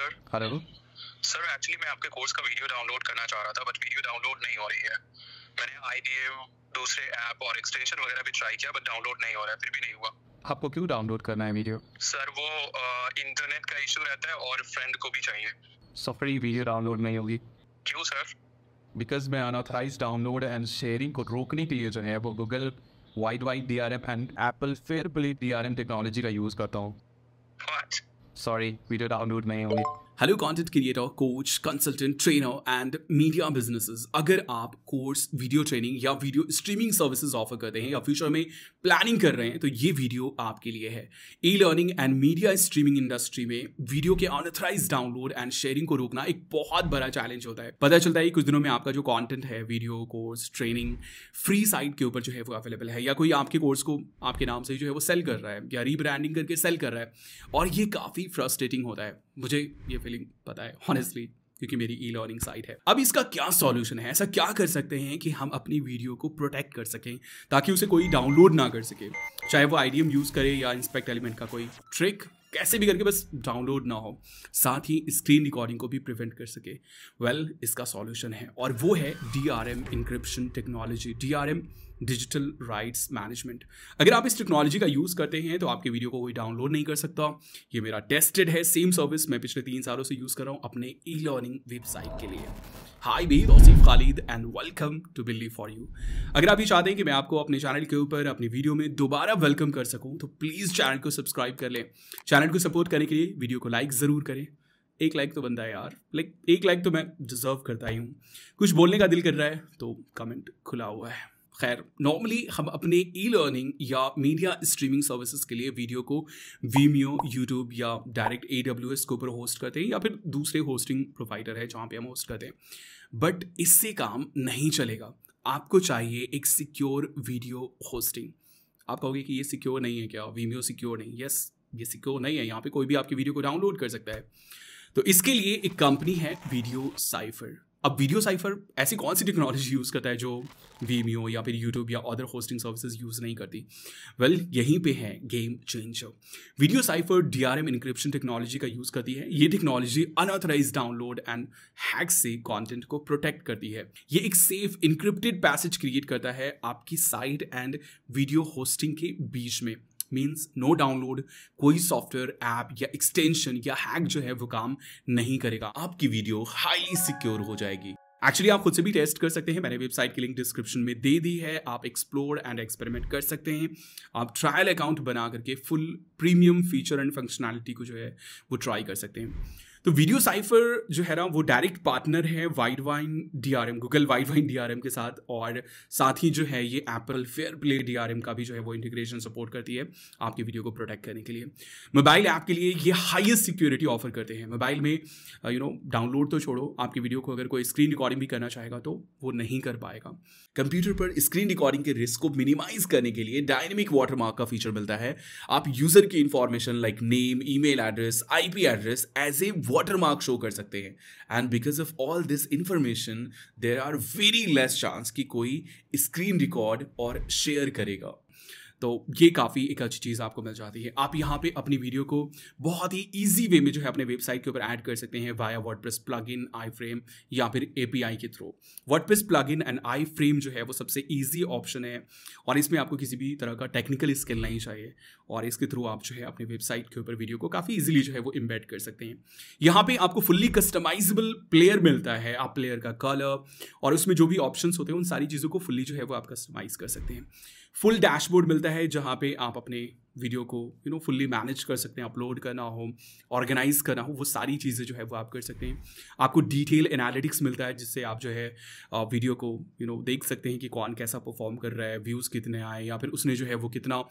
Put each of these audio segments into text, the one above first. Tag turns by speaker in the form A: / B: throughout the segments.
A: sir hello sir actually मैं आपके course का वीडियो डाउनलोड करना चाह रहा था बट वीडियो डाउनलोड नहीं हो रही है मैंने आईडीए दूसरे ऐप और एक्सटेंशन वगैरह भी ट्राई किया बट डाउनलोड नहीं हो रहा है फिर भी नहीं हुआ आपको क्यों डाउनलोड करना है वीडियो सर वो इंटरनेट का इशू रहता है और फ्रेंड को भी चाहिए सॉरी वीडियो डाउनलोड नहीं होगी क्यों सर बिकॉज मैं अनऑथराइज डाउनलोड एंड शेयरिंग को रोकने के लिए जो है वो Google Widevine D R M and Apple fair play D R M technology का यूज़ करता हूँ Sorry, we Videodownload may only hello content creator coach consultant trainer and media businesses अगर आप कोर्स वीडियो ट्रेनिंग या video streaming services offer करते हैं या future में प्लानिंग कर रहे हैं तो ये वीडियो आपके लिए है e learning and media streaming industry में वीडियो के ऑनथराइज डाउनलोड एंड शेयरिंग को रोकना एक बहुत बड़ा चैलेंज होता है पता चलता है कुछ दिनों में आपका जो कॉन्टेंट है video course training free site के ऊपर जो है वो अवेलेबल है या कोई आपके कोर्स को आपके नाम से जो है वो सेल कर रहा है या रीब्रांडिंग करके सेल कर रहा है और ये काफ़ी फ्रस्ट्रेटिंग होता है मुझे ये फीलिंग पता है ऑनेस्टली क्योंकि मेरी ई लर्निंग साइट है अब इसका क्या सॉल्यूशन है ऐसा क्या कर सकते हैं कि हम अपनी वीडियो को प्रोटेक्ट कर सकें ताकि उसे कोई डाउनलोड ना कर सके चाहे वो आई यूज़ करे या इंस्पेक्ट एलिमेंट का कोई ट्रिक कैसे भी करके बस डाउनलोड ना हो साथ ही स्क्रीन रिकॉर्डिंग को भी प्रिवेंट कर सके वेल well, इसका सॉल्यूशन है और वो है D R M encryption technology D R M digital rights management अगर आप इस टेक्नोलॉजी का यूज़ करते हैं तो आपके वीडियो को कोई डाउनलोड नहीं कर सकता ये मेरा टेस्टेड है सेम सर्विस मैं पिछले तीन सालों से यूज़ कर रहा हूँ अपने ई लर्निंग वेबसाइट के लिए हाई भी Asif Khalid and welcome to billy for you अगर आप ये चाहते हैं कि मैं आपको अपने चैनल के ऊपर अपनी वीडियो में दोबारा वेलकम कर सकूं तो प्लीज़ चैनल को सब्सक्राइब कर लें चैनल को सपोर्ट करने के लिए वीडियो को लाइक ज़रूर करें एक लाइक तो बनता है यार लाइक एक लाइक तो मैं डिज़र्व करता ही हूँ कुछ बोलने का दिल कर रहा है तो कमेंट खुला हुआ है खैर नॉर्मली हम अपने ई लर्निंग या मीडिया स्ट्रीमिंग सर्विसेज के लिए वीडियो को वीमियो यूट्यूब या डायरेक्ट ए डब्ल्यू एस के ऊपर होस्ट करते हैं या फिर दूसरे होस्टिंग प्रोवाइडर है जहाँ पे हम होस्ट करते हैं बट इससे काम नहीं चलेगा आपको चाहिए एक सिक्योर वीडियो होस्टिंग आप कहोगे कि ये सिक्योर नहीं है क्या वीमियो सिक्योर नहीं यस ये सिक्योर नहीं है यहाँ पे कोई भी आपकी वीडियो को डाउनलोड कर सकता है तो इसके लिए एक कंपनी है वीडियो साइफर अब वीडियो साइफर ऐसी कौन सी टेक्नोलॉजी यूज़ करता है जो वीमियो या फिर यूट्यूब या अदर होस्टिंग सर्विसेज यूज़ नहीं करती वेल well, यहीं पे है game changer video cipher D R M encryption technology का यूज़ करती है ये technology unauthorized download and hack से कॉन्टेंट को प्रोटेक्ट करती है ये एक सेफ इंक्रिप्टेड पैसेज क्रिएट करता है आपकी साइट एंड वीडियो होस्टिंग के बीच में मीन्स नो डाउनलोड कोई सॉफ्टवेयर ऐप या एक्सटेंशन या हैक जो है वो काम नहीं करेगा आपकी वीडियो हाई सिक्योर हो जाएगी एक्चुअली आप खुद से भी टेस्ट कर सकते हैं मैंने वेबसाइट की लिंक डिस्क्रिप्शन में दे दी है आप एक्सप्लोर एंड एक्सपेरिमेंट कर सकते हैं आप ट्रायल अकाउंट बना करके full premium feature and functionality को जो है वो ट्राई कर सकते हैं तो वीडियो साइफर जो है ना वो डायरेक्ट पार्टनर है Widevine D R M Google Widevine D R M के साथ और साथ ही जो है ये Apple fair play D R M का भी जो है वो इंटीग्रेशन सपोर्ट करती है आपकी वीडियो को प्रोटेक्ट करने के लिए मोबाइल ऐप के लिए ये हाइस्ट सिक्योरिटी ऑफर करते हैं मोबाइल में यू नो डाउनलोड तो छोड़ो आपकी वीडियो को अगर कोई स्क्रीन रिकॉर्डिंग भी करना चाहेगा तो वो नहीं कर पाएगा कंप्यूटर पर स्क्रीन रिकॉर्डिंग के रिस्क को मिनिमाइज करने के लिए डायनेमिक वाटरमार्क का फीचर मिलता है आप यूजर की information like name mail address P address as a watermark mark show कर सकते हैं and because of all this information there are very less chance कि कोई स्क्रीन रिकॉर्ड और शेयर करेगा तो ये काफ़ी एक अच्छी चीज़ आपको मिल जाती है आप यहाँ पे अपनी वीडियो को बहुत ही ईजी वे में जो है अपने वेबसाइट के ऊपर ऐड कर सकते हैं via WordPress plugin iframe या फिर ए के through WordPress plugin and iframe जो है वो सबसे ईजी ऑप्शन है और इसमें आपको किसी भी तरह का टेक्निकल स्किल नहीं चाहिए और इसके थ्रू आप जो है अपने वेबसाइट के ऊपर वीडियो को काफ़ी ईजिली जो है वो इम्बेड कर सकते हैं यहाँ पर आपको फुल्ली कस्टमाइजेबल प्लेयर मिलता है आप प्लेयर का कलर और उसमें जो भी ऑप्शन होते हैं उन सारी चीज़ों को फुल्ली जो है वो आप कस्टमाइज़ कर सकते हैं फुल डैशबोर्ड मिलता है जहाँ पे आप अपने वीडियो को यू नो फुल्ली मैनेज कर सकते हैं अपलोड करना हो ऑर्गेनाइज करना हो वो सारी चीज़ें जो है वो आप कर सकते हैं आपको डिटेल एनालिटिक्स मिलता है जिससे आप जो है वीडियो को यू you नो know, देख सकते हैं कि कौन कैसा परफॉर्म कर रहा है व्यूज़ कितने आए या फिर उसने जो है वो कितना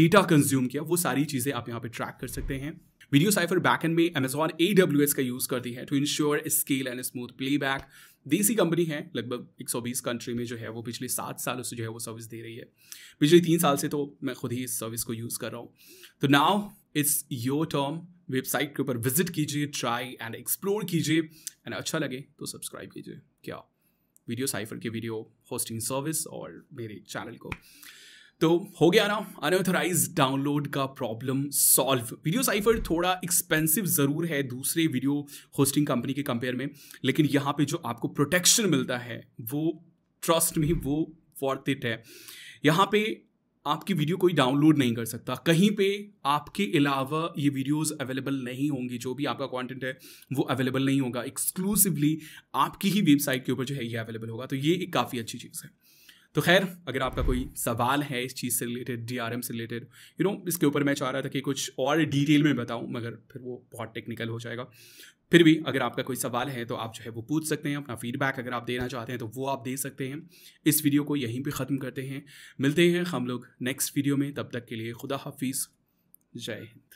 A: डेटा कंज्यूम किया वो सारी चीज़ें आप यहाँ पर ट्रैक कर सकते हैं वीडियो साइफर बैक एंड में अमेजॉन ए का यूज़ करती है to ensure scale and smooth playback देसी कंपनी है लगभग 120 कंट्री में जो है वो पिछले सात सालों से जो है वो सर्विस दे रही है पिछले तीन साल से तो मैं खुद ही इस सर्विस को यूज़ कर रहा हूँ तो now it's your term website के ऊपर विजिट कीजिए ट्राई एंड एक्सप्लोर कीजिए एंड अच्छा लगे तो सब्सक्राइब कीजिए क्या वीडियो साइफर के वीडियो होस्टिंग सर्विस और मेरे चैनल को तो हो गया ना अनऑथोराइज डाउनलोड का प्रॉब्लम सॉल्व वीडियो साइफर थोड़ा एक्सपेंसिव ज़रूर है दूसरे वीडियो होस्टिंग कंपनी के कंपेयर में लेकिन यहाँ पे जो आपको प्रोटेक्शन मिलता है वो ट्रस्ट में वो वॉर्थ इट है यहाँ पे आपकी वीडियो कोई डाउनलोड नहीं कर सकता कहीं पे आपके अलावा ये वीडियोस अवेलेबल नहीं होंगी जो भी आपका कंटेंट है वो अवेलेबल नहीं होगा एक्सक्लूसिवली आपकी ही वेबसाइट के ऊपर जो है ये अवेलेबल होगा तो ये एक काफ़ी अच्छी चीज़ है तो खैर अगर आपका कोई सवाल है इस चीज़ से रिलेटेड डी आर एम से रिलेटेड यू नो इसके ऊपर मैं चाह रहा था कि कुछ और डिटेल में बताऊँ मगर फिर वो बहुत टेक्निकल हो जाएगा फिर भी अगर आपका कोई सवाल है तो आप जो है वो पूछ सकते हैं अपना फीडबैक अगर आप देना चाहते हैं तो वो आप दे सकते हैं इस वीडियो को यहीं पर ख़त्म करते हैं मिलते हैं हम लोग नेक्स्ट वीडियो में तब तक के लिए खुदा हाफिज़ जय हिंद